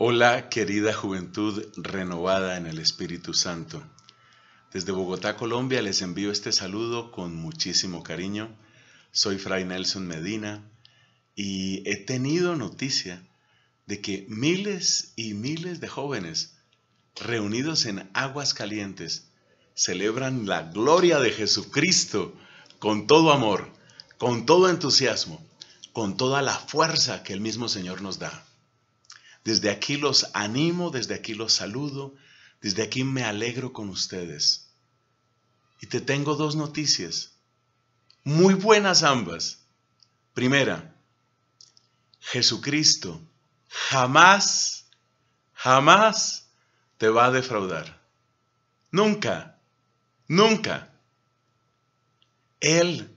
Hola querida juventud renovada en el Espíritu Santo. Desde Bogotá, Colombia, les envío este saludo con muchísimo cariño. Soy Fray Nelson Medina y he tenido noticia de que miles y miles de jóvenes reunidos en aguas calientes celebran la gloria de Jesucristo con todo amor, con todo entusiasmo, con toda la fuerza que el mismo Señor nos da. Desde aquí los animo, desde aquí los saludo, desde aquí me alegro con ustedes. Y te tengo dos noticias, muy buenas ambas. Primera, Jesucristo jamás, jamás te va a defraudar. Nunca, nunca. Él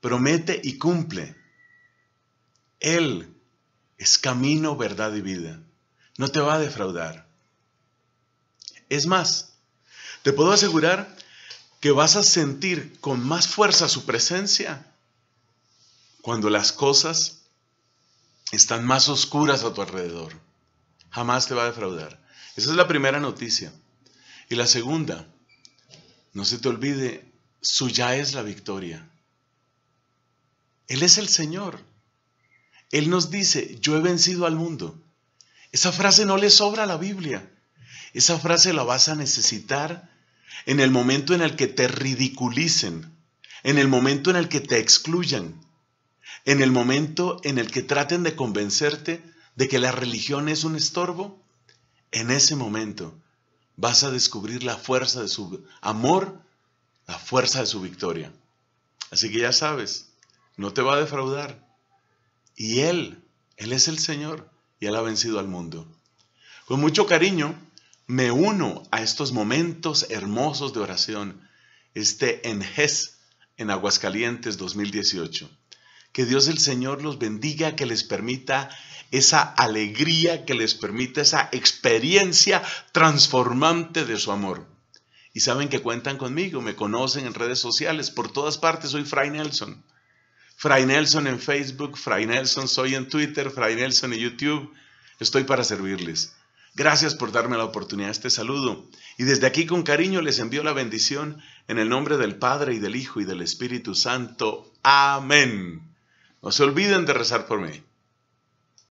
promete y cumple. Él es camino, verdad y vida. No te va a defraudar. Es más, te puedo asegurar que vas a sentir con más fuerza su presencia cuando las cosas están más oscuras a tu alrededor. Jamás te va a defraudar. Esa es la primera noticia. Y la segunda, no se te olvide, su ya es la victoria. Él es el Señor. Él nos dice, yo he vencido al mundo. Esa frase no le sobra a la Biblia. Esa frase la vas a necesitar en el momento en el que te ridiculicen, en el momento en el que te excluyan, en el momento en el que traten de convencerte de que la religión es un estorbo. En ese momento vas a descubrir la fuerza de su amor, la fuerza de su victoria. Así que ya sabes, no te va a defraudar. Y Él, Él es el Señor y Él ha vencido al mundo. Con mucho cariño me uno a estos momentos hermosos de oración, este en Ges en Aguascalientes 2018. Que Dios el Señor los bendiga, que les permita esa alegría, que les permita esa experiencia transformante de su amor. Y saben que cuentan conmigo, me conocen en redes sociales, por todas partes soy Fray Nelson. Fray Nelson en Facebook, Fray Nelson soy en Twitter, Fray Nelson en YouTube. Estoy para servirles. Gracias por darme la oportunidad de este saludo. Y desde aquí con cariño les envío la bendición en el nombre del Padre y del Hijo y del Espíritu Santo. Amén. No se olviden de rezar por mí.